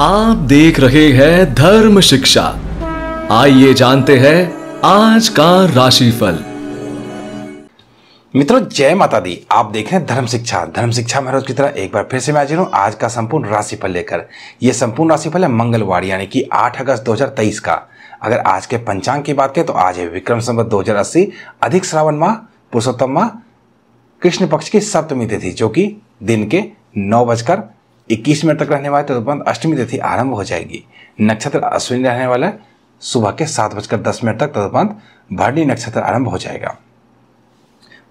आप देख रहे हैं धर्म शिक्षा आइए जानते हैं आज का राशिफल मित्रों जय माता दी आप देख रहे हैं धर्म शिक्षा धर्म शिक्षा में रोज की तरह एक बार फिर से मैं हाजिर हूँ आज का संपूर्ण राशिफल लेकर यह संपूर्ण राशिफल है मंगलवार यानी कि 8 अगस्त 2023 का अगर आज के पंचांग की बात करें तो आज है विक्रम संवत दो अधिक श्रावण माह पुरुषोत्तम माह कृष्ण पक्ष की सप्तमी तिथि जो कि दिन के नौ बजकर इक्कीस मिनट तक रहने वाला तदुपरांत अष्टमी तिथि आरंभ हो जाएगी नक्षत्र अश्विनी रहने वाला सुबह के सात बजकर दस मिनट तक तदुपरांत भरणी नक्षत्र आरंभ हो जाएगा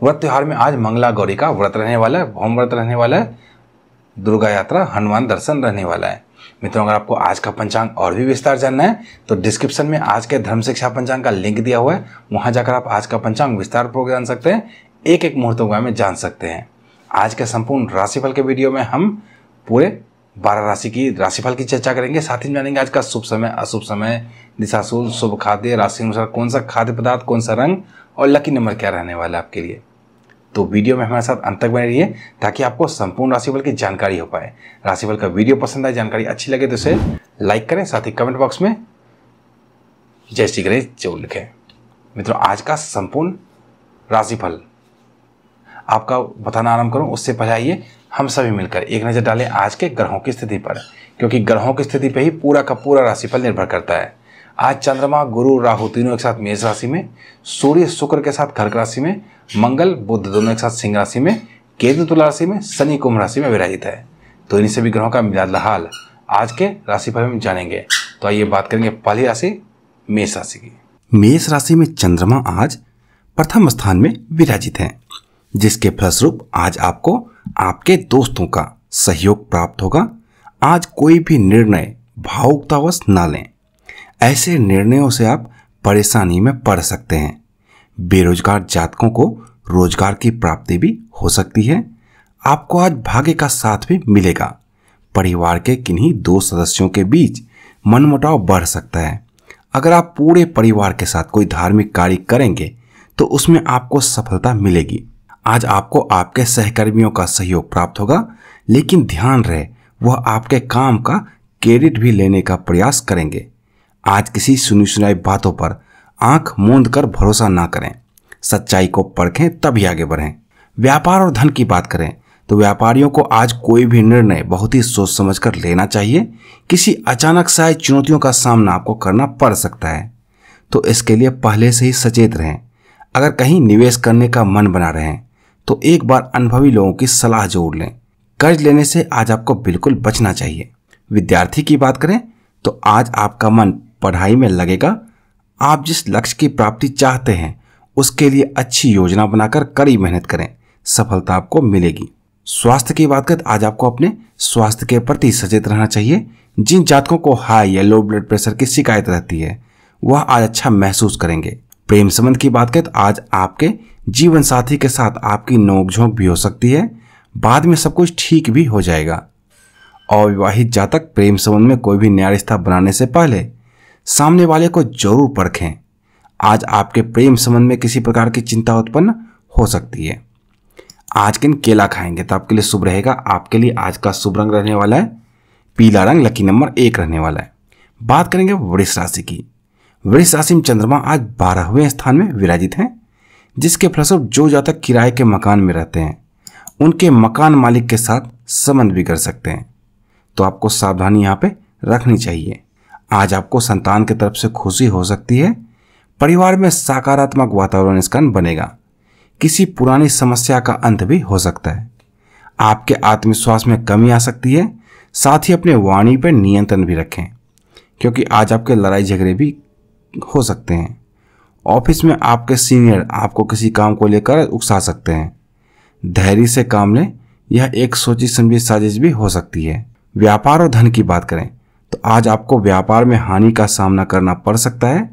व्रत त्यौहार में आज मंगला गौरी का व्रत रहने वाला है भौम व्रत रहने वाला है दुर्गा यात्रा हनुमान दर्शन रहने वाला है मित्रों अगर आपको आज का पंचांग और भी विस्तार जानना है तो डिस्क्रिप्शन में आज के धर्म शिक्षा पंचांग का लिंक दिया हुआ है वहां जाकर आप आज का पंचांग विस्तार पूर्वक जान सकते हैं एक एक मुहूर्त में जान सकते हैं आज के संपूर्ण राशिफल के वीडियो में हम पूरे बारह राशि की राशिफल की चर्चा करेंगे साथ ही जानेंगे आज का शुभ समय अशुभ समय दिशाशूल शुभ खाद्य राशि अनुसार कौन सा खाद्य पदार्थ कौन सा रंग और लकी नंबर क्या रहने वाला है आपके लिए तो वीडियो में हमारे साथ अंत तक बने रहिए ताकि आपको संपूर्ण राशिफल की जानकारी हो पाए राशिफल का वीडियो पसंद आए जानकारी अच्छी लगे तो इसे लाइक करें साथ ही कमेंट बॉक्स में जय श्री गणेश जो लिखें मित्रों आज का संपूर्ण राशिफल आपका बताना आरंभ करूं उससे पहले आइए हम सभी मिलकर एक नज़र डालें आज के ग्रहों की स्थिति पर क्योंकि ग्रहों की स्थिति पर ही पूरा का पूरा राशिफल निर्भर करता है आज चंद्रमा गुरु राहु तीनों एक साथ मेष राशि में सूर्य शुक्र के साथ कर्क राशि में मंगल बुद्ध दोनों एक साथ सिंह राशि में केतु तुला राशि में शनि कुंभ राशि में विराजित है तो इन सभी ग्रहों का मिला हाल आज के राशिफल में जानेंगे तो आइए बात करेंगे पहली राशि मेष राशि की मेष राशि में चंद्रमा आज प्रथम स्थान में विराजित हैं जिसके फलस्वरूप आज आपको आपके दोस्तों का सहयोग प्राप्त होगा आज कोई भी निर्णय भावुकतावश ना लें ऐसे निर्णयों से आप परेशानी में पड़ सकते हैं बेरोजगार जातकों को रोजगार की प्राप्ति भी हो सकती है आपको आज भाग्य का साथ भी मिलेगा परिवार के किन्हीं दो सदस्यों के बीच मनमुटाव बढ़ सकता है अगर आप पूरे परिवार के साथ कोई धार्मिक कार्य करेंगे तो उसमें आपको सफलता मिलेगी आज आपको आपके सहकर्मियों का सहयोग प्राप्त होगा लेकिन ध्यान रहे वह आपके काम का क्रेडिट भी लेने का प्रयास करेंगे आज किसी सुनी सुनाई बातों पर आंख मूंद कर भरोसा ना करें सच्चाई को परखें तभी आगे बढ़ें व्यापार और धन की बात करें तो व्यापारियों को आज कोई भी निर्णय बहुत ही सोच समझ कर लेना चाहिए किसी अचानक से आई चुनौतियों का सामना आपको करना पड़ सकता है तो इसके लिए पहले से ही सचेत रहें अगर कहीं निवेश करने का मन बना रहें तो एक बार अनुभवी लोगों की सलाह जोड़ लें कर्ज लेने से आज आपको बिल्कुल बचना चाहिए विद्यार्थी की बात करें तो आज आपका मन पढ़ाई में लगेगा आप जिस लक्ष्य की प्राप्ति चाहते हैं उसके लिए अच्छी योजना बनाकर कड़ी मेहनत करें सफलता आपको मिलेगी स्वास्थ्य की बात करें तो आज आपको अपने स्वास्थ्य के प्रति सचेत रहना चाहिए जिन जातकों को हाई या लो ब्लड प्रेशर की शिकायत रहती है वह आज अच्छा महसूस करेंगे प्रेम संबंध की बात करें तो आज आपके जीवन साथी के साथ आपकी नोकझोंक भी हो सकती है बाद में सब कुछ ठीक भी हो जाएगा अविवाहित जातक प्रेम संबंध में कोई भी नया रिश्ता बनाने से पहले सामने वाले को जरूर परखें आज आपके प्रेम संबंध में किसी प्रकार की चिंता उत्पन्न हो सकती है आज के दिन केला खाएंगे तो आपके लिए शुभ रहेगा आपके लिए आज का शुभ रंग रहने वाला है पीला रंग लकी नंबर एक रहने वाला है बात करेंगे वृक्ष राशि की वृक्ष राशि में चंद्रमा आज बारहवें स्थान में विराजित हैं जिसके फलस्वरूप जो जातक किराए के मकान में रहते हैं उनके मकान मालिक के साथ समन भी कर सकते हैं तो आपको सावधानी यहाँ पे रखनी चाहिए आज आपको संतान की तरफ से खुशी हो सकती है परिवार में सकारात्मक वातावरण स्कन बनेगा किसी पुरानी समस्या का अंत भी हो सकता है आपके आत्मविश्वास में कमी आ सकती है साथ ही अपने वाणी पर नियंत्रण भी रखें क्योंकि आज आपके लड़ाई झगड़े भी हो सकते हैं ऑफिस में आपके सीनियर आपको किसी काम को लेकर उकसा सकते हैं धैर्य से काम लें यह एक सोची समझी साजिश भी हो सकती है व्यापार और धन की बात करें तो आज आपको व्यापार में हानि का सामना करना पड़ सकता है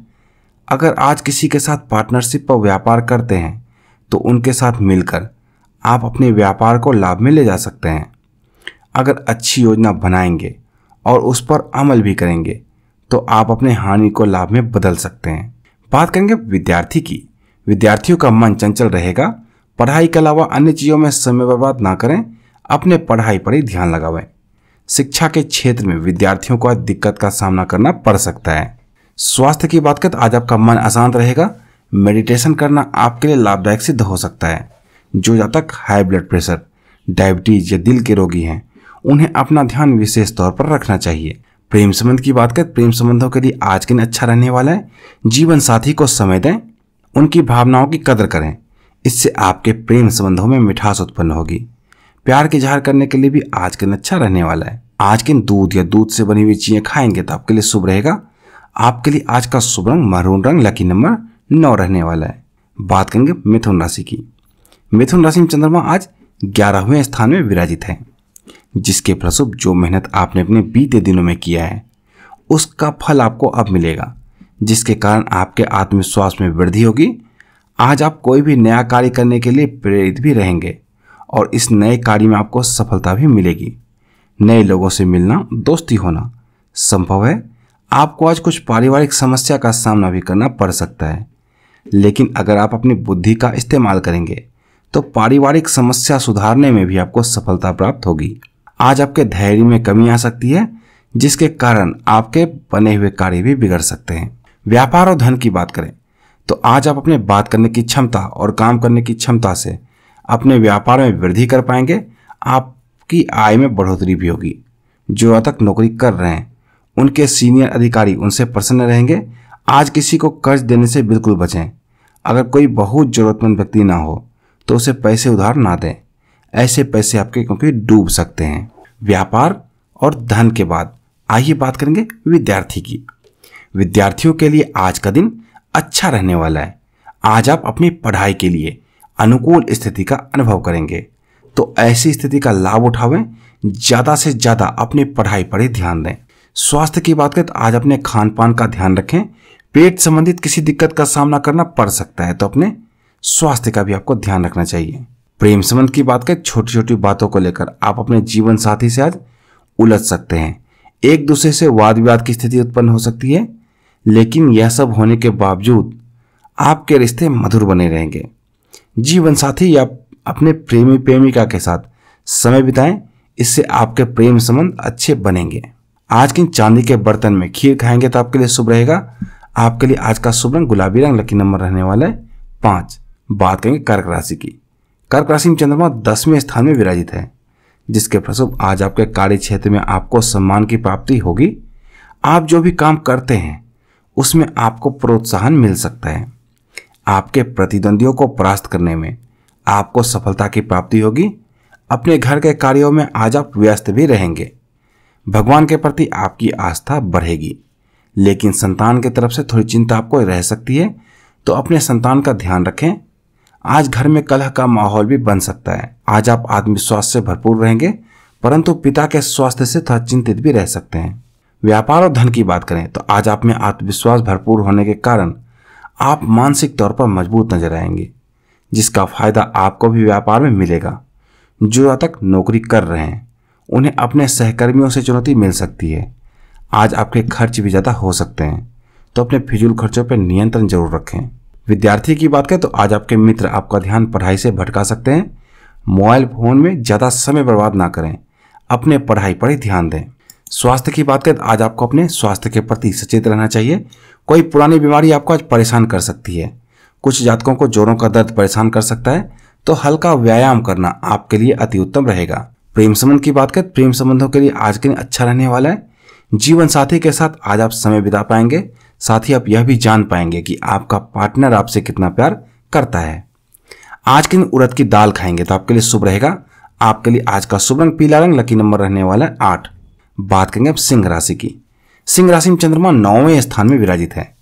अगर आज किसी के साथ पार्टनरशिप पर व्यापार करते हैं तो उनके साथ मिलकर आप अपने व्यापार को लाभ में ले जा सकते हैं अगर अच्छी योजना बनाएंगे और उस पर अमल भी करेंगे तो आप अपने हानि को लाभ में बदल सकते हैं बात करेंगे विद्यार्थी की विद्यार्थियों का मन चंचल रहेगा पढ़ाई के अलावा अन्य चीज़ों में समय बर्बाद ना करें अपने पढ़ाई पर ही ध्यान लगावें शिक्षा के क्षेत्र में विद्यार्थियों को आज दिक्कत का सामना करना पड़ सकता है स्वास्थ्य की बात करें आज आपका मन अशांत रहेगा मेडिटेशन करना आपके लिए लाभदायक सिद्ध हो सकता है जो जब तक हाई ब्लड प्रेशर डायबिटीज या दिल के रोगी हैं उन्हें अपना ध्यान विशेष तौर पर रखना चाहिए प्रेम संबंध की बात करें प्रेम संबंधों के लिए आज के दिन अच्छा रहने वाला है जीवन साथी को समय दें उनकी भावनाओं की कदर करें इससे आपके प्रेम संबंधों में मिठास उत्पन्न होगी प्यार के इजहार करने के लिए भी आज के दिन अच्छा रहने वाला है आज के दिन दूध या दूध से बनी हुई चीज़ें खाएंगे तो आपके लिए शुभ रहेगा आपके लिए आज का शुभ रंग महरून रंग लकी नंबर नौ रहने वाला है बात करेंगे मिथुन राशि की मिथुन राशि में चंद्रमा आज ग्यारहवें स्थान में विराजित है जिसके प्रसुप जो मेहनत आपने अपने बीते दिनों में किया है उसका फल आपको अब मिलेगा जिसके कारण आपके आत्मविश्वास में वृद्धि होगी आज आप कोई भी नया कार्य करने के लिए प्रेरित भी रहेंगे और इस नए कार्य में आपको सफलता भी मिलेगी नए लोगों से मिलना दोस्ती होना संभव है आपको आज कुछ पारिवारिक समस्या का सामना भी करना पड़ सकता है लेकिन अगर आप अपनी बुद्धि का इस्तेमाल करेंगे तो पारिवारिक समस्या सुधारने में भी आपको सफलता प्राप्त होगी आज आपके धैर्य में कमी आ सकती है जिसके कारण आपके बने हुए कार्य भी बिगड़ सकते हैं व्यापार और धन की बात करें तो आज आप अपने बात करने की क्षमता और काम करने की क्षमता से अपने व्यापार में वृद्धि कर पाएंगे आपकी आय में बढ़ोतरी भी होगी जो अब तक नौकरी कर रहे हैं उनके सीनियर अधिकारी उनसे प्रसन्न रहेंगे आज किसी को कर्ज देने से बिल्कुल बचें अगर कोई बहुत ज़रूरतमंद व्यक्ति ना हो तो उसे पैसे उधार ना दें ऐसे पैसे आपके क्योंकि डूब सकते हैं व्यापार और धन के बाद आइए बात करेंगे विद्यार्थी की विद्यार्थियों के लिए आज का दिन अच्छा रहने वाला है आज आप अपनी पढ़ाई के लिए अनुकूल स्थिति का अनुभव करेंगे तो ऐसी स्थिति का लाभ उठावे ज़्यादा से ज़्यादा अपनी पढ़ाई पर ही ध्यान दें स्वास्थ्य की बात करें तो आज अपने खान पान का ध्यान रखें पेट संबंधित किसी दिक्कत का सामना करना पड़ सकता है तो अपने स्वास्थ्य का भी आपको ध्यान रखना चाहिए प्रेम संबंध की बात करें छोटी छोटी बातों को लेकर आप अपने जीवन साथी से आज उलझ सकते हैं एक दूसरे से वाद विवाद की स्थिति उत्पन्न हो सकती है लेकिन यह सब होने के बावजूद आपके रिश्ते मधुर बने रहेंगे जीवन साथी या अपने प्रेमी प्रेमिका के साथ समय बिताएं इससे आपके प्रेम संबंध अच्छे बनेंगे आज की चांदी के बर्तन में खीर खाएंगे तो आपके लिए शुभ रहेगा आपके लिए आज का शुभ रंग गुलाबी रंग लकी नंबर रहने वाला है पांच बात करेंगे कर्क राशि की कर्क राशि में चंद्रमा दसवें स्थान में विराजित है जिसके फलस्वरूप आज आपके कार्य क्षेत्र में आपको सम्मान की प्राप्ति होगी आप जो भी काम करते हैं उसमें आपको प्रोत्साहन मिल सकता है आपके प्रतिद्वंदियों को परास्त करने में आपको सफलता की प्राप्ति होगी अपने घर के कार्यों में आज आप व्यस्त भी रहेंगे भगवान के प्रति आपकी आस्था बढ़ेगी लेकिन संतान की तरफ से थोड़ी चिंता आपको रह सकती है तो अपने संतान का ध्यान रखें आज घर में कलह का माहौल भी बन सकता है आज आप आत्मविश्वास से भरपूर रहेंगे परंतु पिता के स्वास्थ्य से थोड़ा चिंतित भी रह सकते हैं व्यापार और धन की बात करें तो आज आप में आत्मविश्वास भरपूर होने के कारण आप मानसिक तौर पर मजबूत नजर आएंगे जिसका फायदा आपको भी व्यापार में मिलेगा जो तक नौकरी कर रहे हैं उन्हें अपने सहकर्मियों से चुनौती मिल सकती है आज आपके खर्च भी ज़्यादा हो सकते हैं तो अपने फिजूल खर्चों पर नियंत्रण जरूर रखें विद्यार्थी की बात करें तो आज आपके मित्र आपका ध्यान पढ़ाई से भटका सकते हैं मोबाइल फोन में ज़्यादा समय बर्बाद ना करें अपने पढ़ाई पर ही ध्यान दें स्वास्थ्य की बात करें तो आज आपको अपने स्वास्थ्य के प्रति सचेत रहना चाहिए कोई पुरानी बीमारी आपको आज परेशान कर सकती है कुछ जातकों को जोरों का दर्द परेशान कर सकता है तो हल्का व्यायाम करना आपके लिए अति उत्तम रहेगा प्रेम संबंध की बात करें तो प्रेम संबंधों के लिए आज के दिन अच्छा रहने वाला है जीवन साथी के साथ आज आप समय बिता पाएंगे साथ ही आप यह भी जान पाएंगे कि आपका पार्टनर आपसे कितना प्यार करता है आज के दिन उड़द की दाल खाएंगे तो आपके लिए शुभ रहेगा आपके लिए आज का शुभ रंग पीला रंग लकी नंबर रहने वाला है आठ बात करेंगे अब सिंह राशि की सिंह राशि में चंद्रमा नौवें स्थान में विराजित है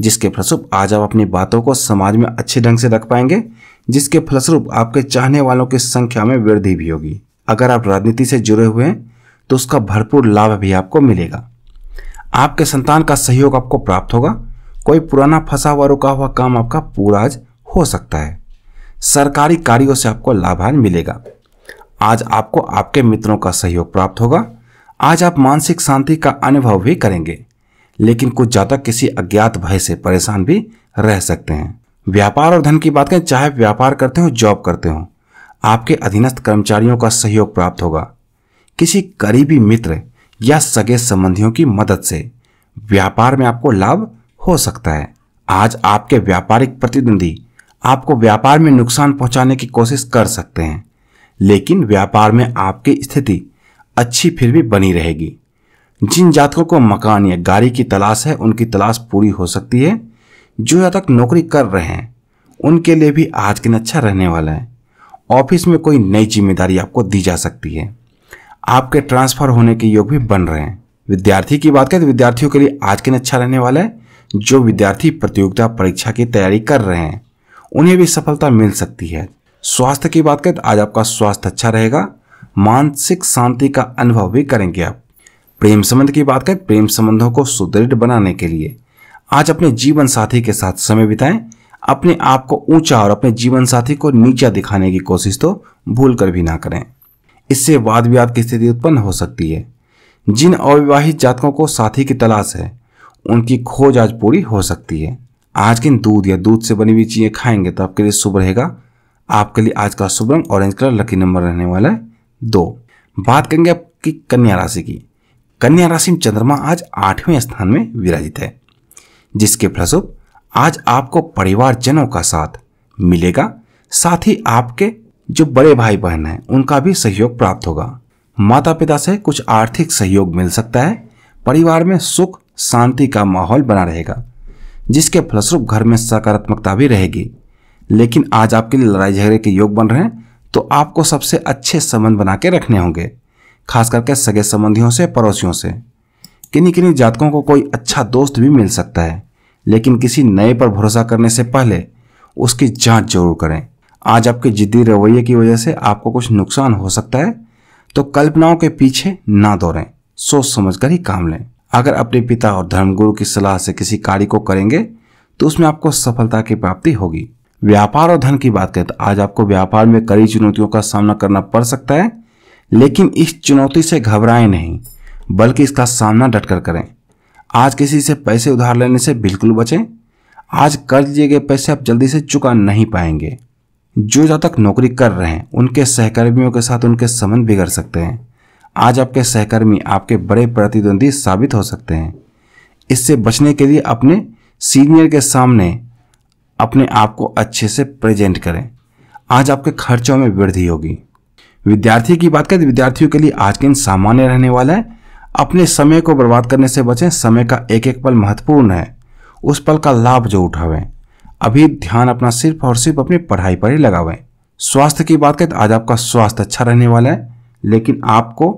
जिसके फलस्वरूप आज आप अपनी बातों को समाज में अच्छे ढंग से रख पाएंगे जिसके फलस्वरूप आपके चाहने वालों की संख्या में वृद्धि भी होगी अगर आप राजनीति से जुड़े हुए हैं तो उसका भरपूर लाभ भी आपको मिलेगा आपके संतान का सहयोग आपको प्राप्त होगा कोई पुराना फंसा हुआ रुका हुआ काम आपका पूरा आज हो सकता है सरकारी कार्यों से आपको लाभान्व मिलेगा आज आपको आपके मित्रों का सहयोग प्राप्त होगा आज आप मानसिक शांति का अनुभव भी करेंगे लेकिन कुछ ज्यादा किसी अज्ञात भय से परेशान भी रह सकते हैं व्यापार और धन की बात करें चाहे व्यापार करते हो जॉब करते हो आपके अधीनस्थ कर्मचारियों का सहयोग प्राप्त होगा किसी करीबी मित्र या सगे संबंधियों की मदद से व्यापार में आपको लाभ हो सकता है आज आपके व्यापारिक प्रतिद्वंदी आपको व्यापार में नुकसान पहुंचाने की कोशिश कर सकते हैं लेकिन व्यापार में आपकी स्थिति अच्छी फिर भी बनी रहेगी जिन जातकों को मकान या गाड़ी की तलाश है उनकी तलाश पूरी हो सकती है जो जातक नौकरी कर रहे हैं उनके लिए भी आज दिन अच्छा रहने वाला है ऑफिस में कोई नई जिम्मेदारी आपको दी जा सकती है आपके ट्रांसफर होने के योग भी बन रहे हैं विद्यार्थी की बात करें तो विद्यार्थियों के लिए आज के दिन अच्छा रहने वाला है जो विद्यार्थी प्रतियोगिता परीक्षा की तैयारी कर रहे हैं उन्हें भी सफलता मिल सकती है स्वास्थ्य की बात करें तो आज आपका स्वास्थ्य अच्छा रहेगा मानसिक शांति का अनुभव भी करेंगे आप प्रेम संबंध की बात करें प्रेम संबंधों को सुदृढ़ बनाने के लिए आज अपने जीवन साथी के साथ समय बिताएं अपने आप को ऊंचा और अपने जीवन साथी को नीचा दिखाने की कोशिश तो भूल कर भी ना करें इससे वाद विवाद की स्थिति उत्पन्न हो सकती है जिन अविवाहित जातकों को साथी की तलाश है उनकी खोज आज पूरी हो सकती है आज के दूध या दूध से बनी हुई चीज़ें खाएंगे तो आपके लिए शुभ रहेगा आपके लिए आज का शुभ रंग ऑरेंज कलर लकी नंबर रहने वाला है दो बात करेंगे आपकी कन्या राशि की कन्या राशि में चंद्रमा आज आठवें स्थान में विराजित है जिसके फलस्वरूप आज आपको परिवारजनों का साथ मिलेगा साथ ही आपके जो बड़े भाई बहन हैं उनका भी सहयोग प्राप्त होगा माता पिता से कुछ आर्थिक सहयोग मिल सकता है परिवार में सुख शांति का माहौल बना रहेगा जिसके फलस्वरूप घर में सकारात्मकता भी रहेगी लेकिन आज आपके लिए लड़ाई झगड़े के योग बन रहे हैं तो आपको सबसे अच्छे संबंध बना के रखने होंगे खास करके सगे संबंधियों से पड़ोसियों से किन्हीं किन्हीं जातकों को कोई अच्छा दोस्त भी मिल सकता है लेकिन किसी नए पर भरोसा करने से पहले उसकी जांच जरूर करें आज आपके जिद्दी रवैये की वजह से आपको कुछ नुकसान हो सकता है तो कल्पनाओं के पीछे ना दौड़ें सोच समझकर ही काम लें अगर अपने पिता और धर्मगुरु की सलाह से किसी कार्य को करेंगे तो उसमें आपको सफलता की प्राप्ति होगी व्यापार और धन की बात करें तो आज आपको व्यापार में कई चुनौतियों का सामना करना पड़ सकता है लेकिन इस चुनौती से घबराएं नहीं बल्कि इसका सामना डटकर करें आज किसी से पैसे उधार लेने से बिल्कुल बचें आज कर्ज लिए गए पैसे आप जल्दी से चुका नहीं पाएंगे जो जहाँ तक नौकरी कर रहे हैं उनके सहकर्मियों के साथ उनके संबंध बिगड़ सकते हैं आज आपके सहकर्मी आपके बड़े प्रतिद्वंदी साबित हो सकते हैं इससे बचने के लिए अपने सीनियर के सामने अपने आप को अच्छे से प्रेजेंट करें आज आपके खर्चों में वृद्धि होगी विद्यार्थी की बात करें विद्यार्थियों के लिए आज के दिन सामान्य रहने वाला है अपने समय को बर्बाद करने से बचें समय का एक एक पल महत्वपूर्ण है उस पल का लाभ जो उठावें अभी ध्यान अपना सिर्फ और सिर्फ अपनी पढ़ाई पर ही लगावें स्वास्थ्य की बात करें तो आज आपका स्वास्थ्य अच्छा रहने वाला है लेकिन आपको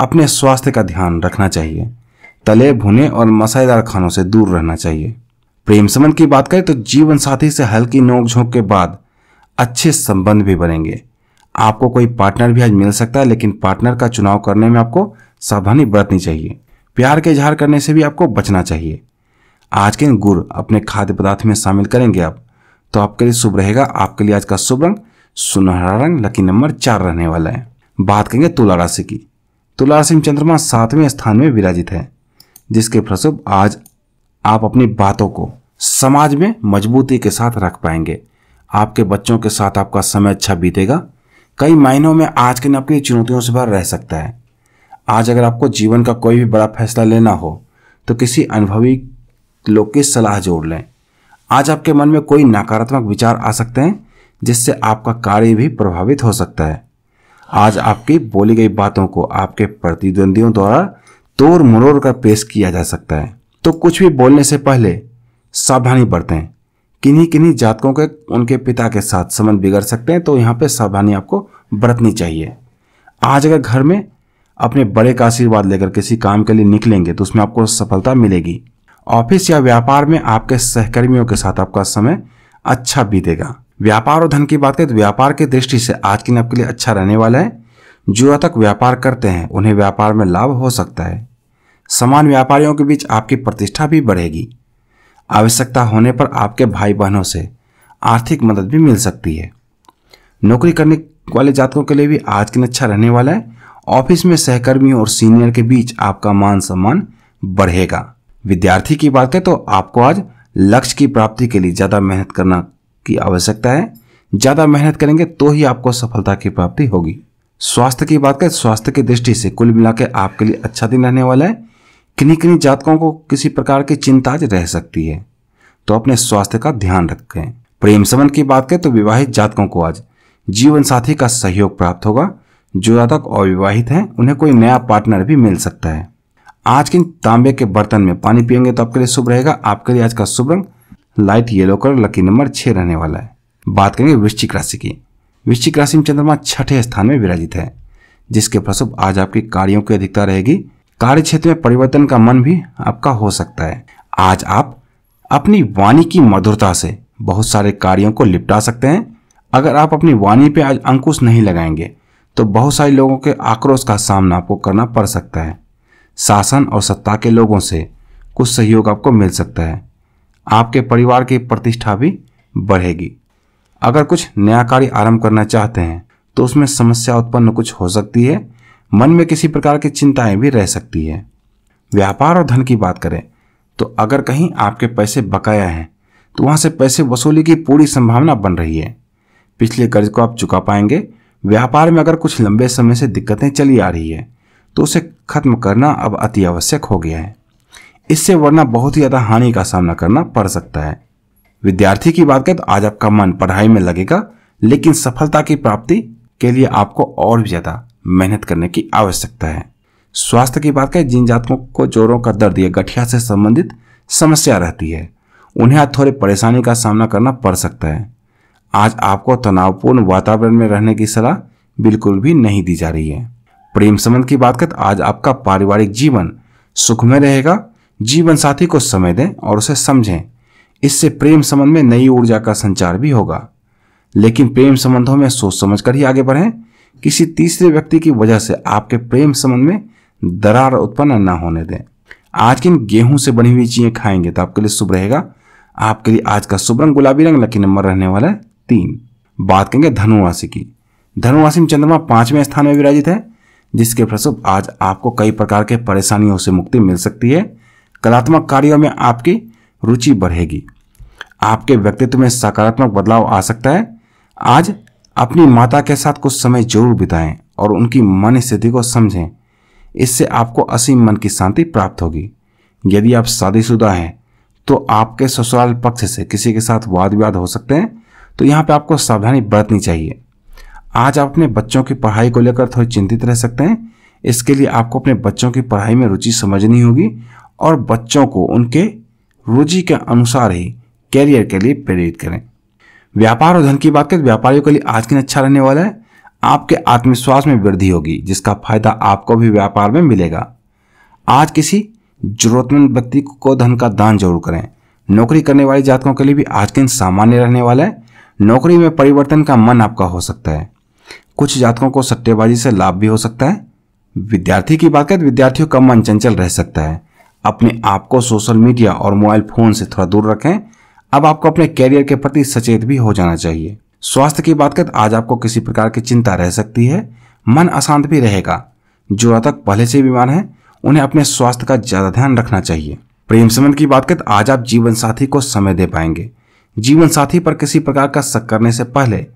अपने स्वास्थ्य का ध्यान रखना चाहिए तले भुने और मसालेदार खानों से दूर रहना चाहिए प्रेम संबंध की बात करें तो जीवन साथी से हल्की नोकझोंक के बाद अच्छे संबंध भी बनेंगे आपको कोई पार्टनर भी आज मिल सकता है लेकिन पार्टनर का चुनाव करने में आपको सावधानी बरतनी चाहिए प्यार के इजहार करने से भी आपको बचना चाहिए आज के गुड़ अपने खाद्य पदार्थ में शामिल करेंगे आप तो आपके लिए शुभ रहेगा आपके लिए आज का शुभ रंग सुनहरा रंग लकी नंबर चार रहने वाला है बात करेंगे तुला राशि की तुला राशि में चंद्रमा सातवें स्थान में विराजित है जिसके फलस्वरूप आज आप अपनी बातों को समाज में मजबूती के साथ रख पाएंगे आपके बच्चों के साथ आपका समय अच्छा बीतेगा कई मायनों में आज के दिन आपकी चुनौतियों से भर रह सकता है आज अगर आपको जीवन का कोई भी बड़ा फैसला लेना हो तो किसी अनुभवी लोग की सलाह जोड़ लें आज आपके मन में कोई नकारात्मक विचार आ सकते हैं जिससे आपका कार्य भी प्रभावित हो सकता है आज आपकी बोली गई बातों को आपके प्रतिद्वंदियों द्वारा तोड़ मरोड़ कर पेश किया जा सकता है तो कुछ भी बोलने से पहले सावधानी बरतें किन्हीं किन्हीं जातकों के उनके पिता के साथ संबंध बिगड़ सकते हैं तो यहाँ पे सावधानी आपको बरतनी चाहिए आज अगर घर में अपने बड़े का आशीर्वाद लेकर किसी काम के लिए निकलेंगे तो उसमें आपको सफलता मिलेगी ऑफिस या व्यापार में आपके सहकर्मियों के साथ आपका समय अच्छा बीतेगा व्यापार और धन की बात करें तो व्यापार की दृष्टि से आज के दिन आपके लिए अच्छा रहने वाला है जो तक व्यापार करते हैं उन्हें व्यापार में लाभ हो सकता है समान व्यापारियों के बीच आपकी प्रतिष्ठा भी बढ़ेगी आवश्यकता होने पर आपके भाई बहनों से आर्थिक मदद भी मिल सकती है नौकरी करने वाले जातकों के लिए भी आज के दिन अच्छा रहने वाला है ऑफिस में सहकर्मियों और सीनियर के बीच आपका मान सम्मान बढ़ेगा विद्यार्थी की बात करें तो आपको आज लक्ष्य की प्राप्ति के लिए ज़्यादा मेहनत करना की आवश्यकता है ज़्यादा मेहनत करेंगे तो ही आपको सफलता की प्राप्ति होगी स्वास्थ्य की बात करें स्वास्थ्य की दृष्टि से कुल मिला आपके लिए अच्छा दिन रहने वाला है किन्हीं किन्हीं जातकों को किसी प्रकार की चिंता रह सकती है तो अपने स्वास्थ्य का ध्यान रखें प्रेम संबंध की बात करें तो विवाहित जातकों को आज जीवन साथी का सहयोग प्राप्त होगा जो जातक अविवाहित हैं उन्हें कोई नया पार्टनर भी मिल सकता है आज के तांबे के बर्तन में पानी पियेंगे तो आपके लिए शुभ रहेगा आपके लिए आज का शुभ रंग light yellow colour lucky number छह रहने वाला है बात करेंगे वृश्चिक राशि की वृश्चिक राशि में चंद्रमा छठे स्थान में विराजित है जिसके फलस्वरूप आज आपके कार्यों की अधिकता रहेगी कार्य क्षेत्र में परिवर्तन का मन भी आपका हो सकता है आज आप अपनी वाणी की मधुरता से बहुत सारे कार्यों को निपटा सकते हैं अगर आप अपनी वाणी पे आज अंकुश नहीं लगाएंगे तो बहुत सारे लोगों के आक्रोश का सामना आपको करना पड़ सकता है शासन और सत्ता के लोगों से कुछ सहयोग आपको मिल सकता है आपके परिवार की प्रतिष्ठा भी बढ़ेगी अगर कुछ नया कार्य आरंभ करना चाहते हैं तो उसमें समस्या उत्पन्न कुछ हो सकती है मन में किसी प्रकार की चिंताएं भी रह सकती है व्यापार और धन की बात करें तो अगर कहीं आपके पैसे बकाया हैं तो वहाँ से पैसे वसूली की पूरी संभावना बन रही है पिछले कर्ज को आप चुका पाएंगे व्यापार में अगर कुछ लंबे समय से दिक्कतें चली आ रही है तो उसे खत्म करना अब अति आवश्यक हो गया है इससे वरना बहुत ही ज़्यादा हानि का सामना करना पड़ सकता है विद्यार्थी की बात करें तो आज आपका मन पढ़ाई में लगेगा लेकिन सफलता की प्राप्ति के लिए आपको और भी ज़्यादा मेहनत करने की आवश्यकता है स्वास्थ्य की बात करें जिन जातकों को जोरों का दर्द या गठिया से संबंधित समस्या रहती है उन्हें आज थोड़ी परेशानी का सामना करना पड़ सकता है आज आपको तनावपूर्ण वातावरण में रहने की सलाह बिल्कुल भी नहीं दी जा रही है प्रेम संबंध की बात करें तो आज आपका पारिवारिक जीवन सुख में रहेगा जीवन साथी को समय दें और उसे समझें इससे प्रेम संबंध में नई ऊर्जा का संचार भी होगा लेकिन प्रेम संबंधों में सोच समझ कर ही आगे बढ़ें किसी तीसरे व्यक्ति की वजह से आपके प्रेम संबंध में दरार उत्पन्न ना होने दें आज किन गेहूं से बनी हुई चीजें खाएंगे तो आपके लिए शुभ रहेगा आपके लिए आज का शुभ रंग गुलाबी रंग लकी नंबर रहने वाला है तीन बात करेंगे धनुराशि की धनुराशि में चंद्रमा पांचवें स्थान में विराजित है जिसके फलस्वरूप आज आपको कई प्रकार के परेशानियों से मुक्ति मिल सकती है कलात्मक कार्यों में आपकी रुचि बढ़ेगी आपके व्यक्तित्व में सकारात्मक बदलाव आ सकता है आज अपनी माता के साथ कुछ समय जरूर बिताएं और उनकी मन स्थिति को समझें इससे आपको असीम मन की शांति प्राप्त होगी यदि आप शादीशुदा हैं तो आपके ससुराल पक्ष से किसी के साथ वाद विवाद हो सकते हैं तो यहाँ पे आपको सावधानी बरतनी चाहिए आज आप अपने बच्चों की पढ़ाई को लेकर थोड़ी चिंतित रह सकते हैं इसके लिए आपको अपने बच्चों की पढ़ाई में रुचि समझनी होगी और बच्चों को उनके रुचि के अनुसार ही कैरियर के लिए प्रेरित करें व्यापार और धन की बात करें व्यापारियों के लिए आज दिन अच्छा रहने वाला है आपके आत्मविश्वास में वृद्धि होगी जिसका फायदा आपको भी व्यापार में मिलेगा आज किसी जरूरतमंद व्यक्ति को धन का दान जरूर करें नौकरी करने वाले जातकों के लिए भी आज के दिन सामान्य रहने वाला है नौकरी में परिवर्तन का मन आपका हो सकता है कुछ जातकों को सट्टेबाजी से लाभ भी हो सकता है विद्यार्थी की बात करें तो विद्यार्थियों का मन चंचल रह सकता है अपने आप को सोशल मीडिया और मोबाइल फोन से थोड़ा दूर रखें अब आपको अपने कैरियर के प्रति सचेत भी हो जाना चाहिए स्वास्थ्य की बात करें तो आज आपको किसी प्रकार की चिंता रह सकती है मन अशांत भी रहेगा जो जातक पहले से बीमार है उन्हें अपने स्वास्थ्य का ज़्यादा ध्यान रखना चाहिए प्रेम संबंध की बात करें तो आज आप जीवन साथी को समय दे पाएंगे जीवन साथी पर किसी प्रकार का शक करने से पहले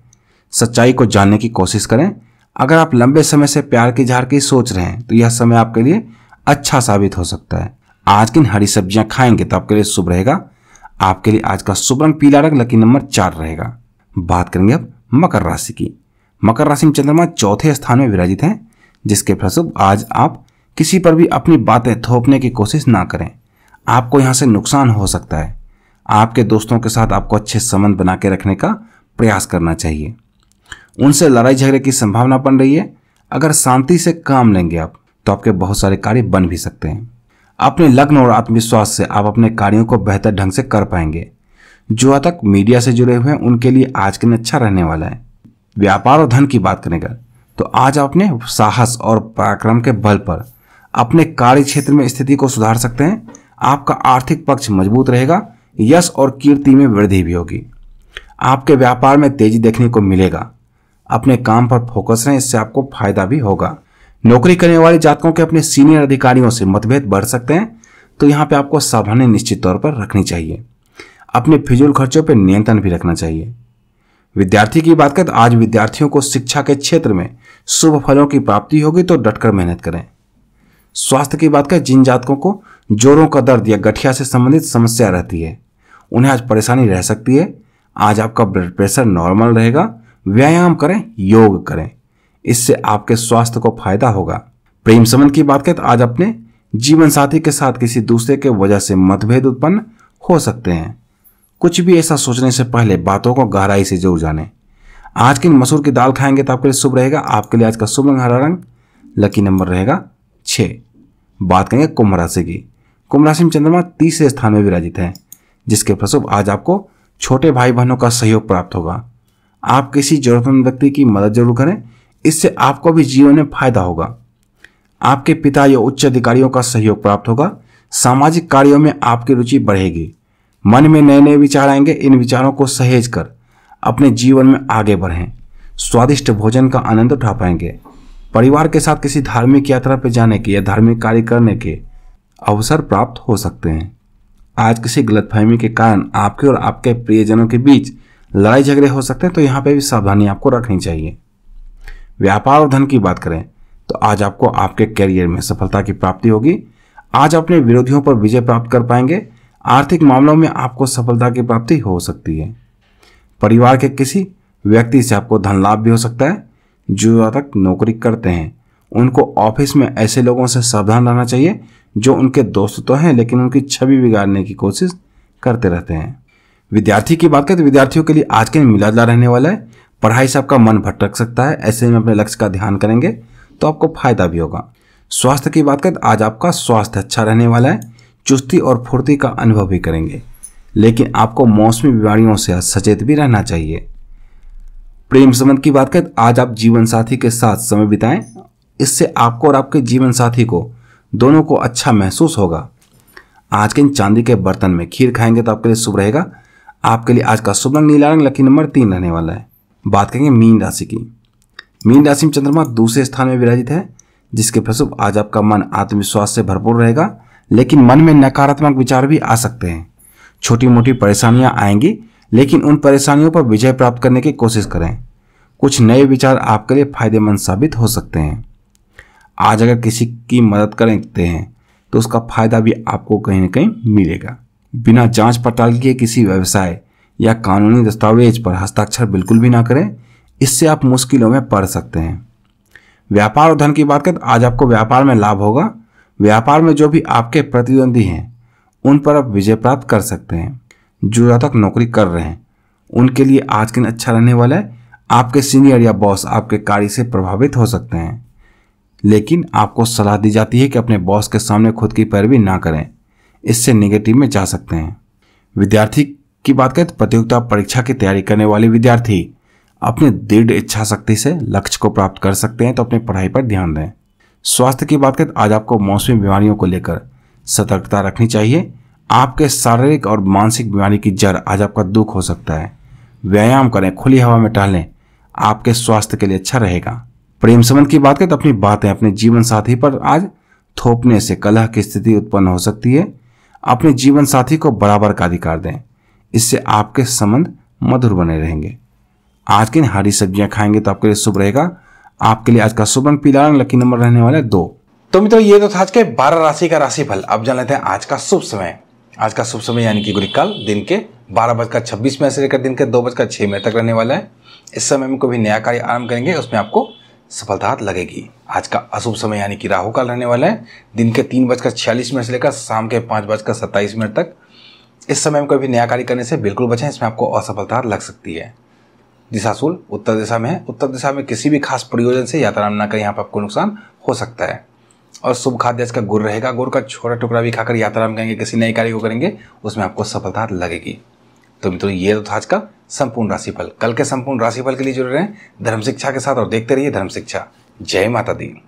सच्चाई को जानने की कोशिश करें अगर आप लंबे समय से प्यार की झार की सोच रहे हैं तो यह समय आपके लिए अच्छा साबित हो सकता है आज की हरी सब्जियां खाएंगे तो आपके लिए शुभ रहेगा आपके लिए आज का शुभ रंग पीला रंग लकी नंबर चार रहेगा बात करेंगे अब मकर राशि की मकर राशि में चंद्रमा चौथे स्थान में विराजित हैं जिसके फलस्वरूप आज आप किसी पर भी अपनी बातें थोपने की कोशिश ना करें आपको यहाँ से नुकसान हो सकता है आपके दोस्तों के साथ आपको अच्छे संबंध बना के रखने का प्रयास करना चाहिए उनसे लड़ाई झगड़े की संभावना बन रही है अगर शांति से काम लेंगे आप तो आपके बहुत सारे कार्य बन भी सकते हैं अपने लग्न और आत्मविश्वास से आप अपने कार्यों को बेहतर ढंग से कर पाएंगे जो तक मीडिया से जुड़े हुए हैं उनके लिए आज के दिन अच्छा रहने वाला है व्यापार और धन की बात करेंगे तो आज आप अपने साहस और पराक्रम के बल पर अपने कार्य क्षेत्र में स्थिति को सुधार सकते हैं आपका आर्थिक पक्ष मजबूत रहेगा यश और कीर्ति में वृद्धि भी होगी आपके व्यापार में तेजी देखने को मिलेगा अपने काम पर फोकस रहें इससे आपको फायदा भी होगा नौकरी करने वाले जातकों के अपने सीनियर अधिकारियों से मतभेद बढ़ सकते हैं तो यहाँ पे आपको सावधानी निश्चित तौर पर रखनी चाहिए अपने फिजूल खर्चों पर नियंत्रण भी रखना चाहिए विद्यार्थी की बात करें तो आज विद्यार्थियों को शिक्षा के क्षेत्र में शुभ फलों की प्राप्ति होगी तो डटकर मेहनत करें स्वास्थ्य की बात करें जिन जातकों को जोरों का दर्द या गठिया से संबंधित समस्या रहती है उन्हें आज परेशानी रह सकती है आज आपका ब्लड प्रेशर नॉर्मल रहेगा व्यायाम करें योग करें इससे आपके स्वास्थ्य को फायदा होगा प्रेम संबंध की बात करें तो आज अपने जीवन साथी के साथ किसी दूसरे के वजह से मतभेद उत्पन्न हो सकते हैं कुछ भी ऐसा सोचने से पहले बातों को गहराई से जरूर जाने आज की मसूर की दाल खाएंगे तो आपके लिए शुभ रहेगा आपके लिए आज का शुभ रंग हरा रंग लकी नंबर रहेगा छः बात करेंगे कुंभ राशि की कुंभ राशि में चंद्रमा तीसरे स्थान में विराजित है जिसके प्रसुभ आज आपको छोटे भाई बहनों का सहयोग प्राप्त होगा आप किसी जरूरतमंद व्यक्ति की मदद जरूर करें इससे आपको भी जीवन में फायदा होगा आपके पिता या उच्च अधिकारियों का सहयोग प्राप्त होगा सामाजिक कार्यों में आपकी रुचि बढ़ेगी मन में नए नए विचार आएंगे इन विचारों को सहेज कर अपने जीवन में आगे बढ़ें स्वादिष्ट भोजन का आनंद उठा पाएंगे परिवार के साथ किसी धार्मिक यात्रा पर जाने के या धार्मिक कार्य करने के अवसर प्राप्त हो सकते हैं आज किसी गलतफहमी के कारण आपके और आपके प्रियजनों के बीच लड़ाई झगड़े हो सकते हैं तो यहाँ पे भी सावधानी आपको रखनी चाहिए व्यापार और धन की बात करें तो आज आपको आपके करियर में सफलता की प्राप्ति होगी आज अपने विरोधियों पर विजय प्राप्त कर पाएंगे आर्थिक मामलों में आपको सफलता की प्राप्ति हो सकती है परिवार के किसी व्यक्ति से आपको धन लाभ भी हो सकता है जो तक नौकरी करते हैं उनको ऑफिस में ऐसे लोगों से सावधान रहना चाहिए जो उनके दोस्त तो हैं लेकिन उनकी छवि बिगाड़ने की कोशिश करते रहते हैं विद्यार्थी की बात करें तो विद्यार्थियों के लिए आज के दिन मिलादला रहने वाला है पढ़ाई से आपका मन भटक सकता है ऐसे में अपने लक्ष्य का ध्यान करेंगे तो आपको फायदा भी होगा स्वास्थ्य की बात करें तो आज आपका स्वास्थ्य अच्छा रहने वाला है चुस्ती और फुर्ती का अनुभव भी करेंगे लेकिन आपको मौसमी बीमारियों से सचेत भी रहना चाहिए प्रेम संबंध की बात करें तो आज आप जीवन साथी के साथ समय बिताएं इससे आपको और आपके जीवन साथी को दोनों को अच्छा महसूस होगा आज के इन चांदी के बर्तन में खीर खाएंगे तो आपके लिए शुभ रहेगा आपके लिए आज का शुभ रंग नीला रंग लकी नंबर तीन रहने वाला है बात करेंगे मीन राशि की मीन राशि में चंद्रमा दूसरे स्थान में विराजित है जिसके फलस्वरूप आज आपका मन आत्मविश्वास से भरपूर रहेगा लेकिन मन में नकारात्मक विचार भी आ सकते हैं छोटी मोटी परेशानियां आएंगी लेकिन उन परेशानियों पर विजय प्राप्त करने की कोशिश करें कुछ नए विचार आपके लिए फायदेमंद साबित हो सकते हैं आज अगर किसी की मदद करते हैं तो उसका फायदा भी आपको कहीं ना कहीं मिलेगा बिना जांच पड़ताल किए किसी व्यवसाय या कानूनी दस्तावेज पर हस्ताक्षर बिल्कुल भी ना करें इससे आप मुश्किलों में पड़ सकते हैं व्यापार और धन की बात करें तो आज आपको व्यापार में लाभ होगा व्यापार में जो भी आपके प्रतिद्वंदी हैं उन पर आप विजय प्राप्त कर सकते हैं जो जहाँ तक नौकरी कर रहे हैं उनके लिए आज के दिन अच्छा रहने वाला है आपके सीनियर या बॉस आपके कार्य से प्रभावित हो सकते हैं लेकिन आपको सलाह दी जाती है कि अपने बॉस के सामने खुद की पैरवी ना करें इससे नेगेटिव में जा सकते हैं विद्यार्थी की बात करें तो प्रतियोगिता परीक्षा की तैयारी करने वाले विद्यार्थी अपने दृढ़ इच्छा शक्ति से लक्ष्य को प्राप्त कर सकते हैं तो अपनी पढ़ाई पर ध्यान दें स्वास्थ्य की बात करें तो आज आपको मौसमी बीमारियों को लेकर सतर्कता रखनी चाहिए आपके शारीरिक और मानसिक बीमारी की जड़ आज आपका दुख हो सकता है व्यायाम करें खुली हवा में टहलें आपके स्वास्थ्य के लिए अच्छा रहेगा प्रेम संबंध की बात करें तो अपनी बातें अपने जीवन साथी पर आज थोपने से कलह की स्थिति उत्पन्न हो सकती है अपने जीवन साथी को बराबर का अधिकार दें इससे आपके संबंध मधुर बने रहेंगे आज की हरी सब्जियां खाएंगे तो आपके लिए शुभ रहेगा आपके लिए आज का शुभ रंग पीला रंग लकी नंबर रहने वाला दो तो मित्रों ये तो था आज के बारह राशि का राशिफल अब जान लेते हैं आज का शुभ समय आज का शुभ समय यानी कि गुरिकाल दिन के बारह बजकर छब्बीस मिनट से लेकर दिन के दो बजकर छह मिनट तक रहने वाला है इस समय में कोई नया कार्य आरंभ करेंगे उसमें आपको सफलता लगेगी आज का अशुभ समय यानी कि राहु काल रहने वाला है दिन के तीन बजकर छियालीस मिनट से लेकर शाम के पाँच बजकर सत्ताईस मिनट तक इस समय में कभी नया कार्य करने से बिल्कुल बचें इसमें आपको असफलता लग सकती है दिशाशूल उत्तर दिशा में है उत्तर दिशा में किसी भी खास प्रयोजन से यात्रा न करें यहाँ पर आपको नुकसान हो सकता है और शुभ खाद्य का गुड़ रहेगा गुड़ का छोटा टुकड़ा भी खाकर यात्रा में करेंगे किसी नए कार्य को करेंगे उसमें आपको सफलता लगेगी तो मित्रों ये तो था आज का संपूर्ण राशिफल कल के संपूर्ण राशिफल के लिए जुड़े हैं धर्म शिक्षा के साथ और देखते रहिए धर्म शिक्षा जय माता दी